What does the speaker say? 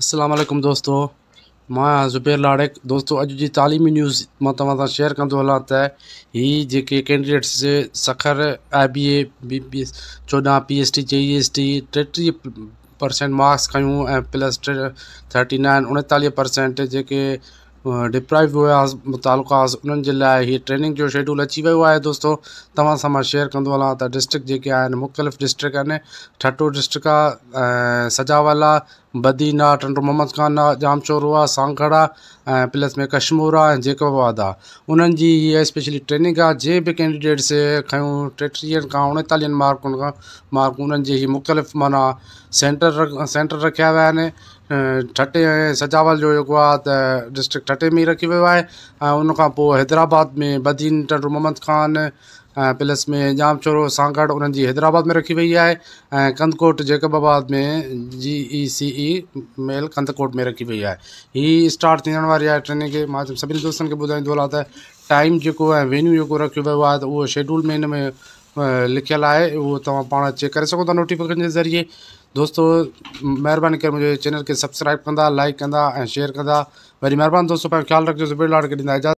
असलम दोस्तों मां ज़ुबैर लाड़े दोस्तों अज की तलीमी न्यूज़ मां तव्हां सां शेयर कंदो हलां त कैंडिडेट्स सखर I B A B B S चौदह P S T J S T टेटीह परसेंट मार्क्स खयूं ए प्लस थर्टी नाइन उणेतालीह परसेंट जो डिप्राइव हुआ मुतालका उन ट्रेनिंग जो शेड्यूल अची वियो आहे दोस्तो तव्हां सां शेयर कंदो डिस्ट्रिक्ट जेके मुख़्तलिफ़ डिस्ट्रिक्ट आहिनि ठटो डिस्ट्रिक्ट आहे सजावाला बदीना टंडो मोहम्मद खान आहे जाम शोरो आहे सांखड़ा प्लस में कश्मूर आहे ऐं जेकाबाद आहे स्पेशली ट्रेनिंग आहे जे बि कैंडिडेट्स खयूं टेटीहनि खां उणेतालीहनि मार्कुनि खां मार्कूं उन्हनि मुख़्तलिफ़ माना सेंटर सेंटर रखा विया ठटे सजावल जो जेको आहे त डिस्ट्रिक्ट ठटे में रखी वियो है उन हैदराबाद में बदीन टंडो मोहम्मद ख़ान प्लस में जामशोरो सांगड़ उन हैदराबाद में रखी वही है कंदकोट जैकबाबाद में जी ई सी ई मेल कंदकोट में रखी वही है ये स्टार्ट थी वारी ट्रेनिंग के मां सभिनी दोस्तनि खे ॿुधाईंदो हलां त टाइम जो है वेन्यू जो रखो वो है वो शेड्यूल में इनमें लिखल है वो तुम पा चेक कर सो नोटिफिकेशन के ज़रिए दोस्तों मेहरबानी कर मुझे चैनल के सब्सक्राइब कह लाइक कह शेयर कह वो दोस्तों ख्याल पंहिंजो ख़्यालु लाड के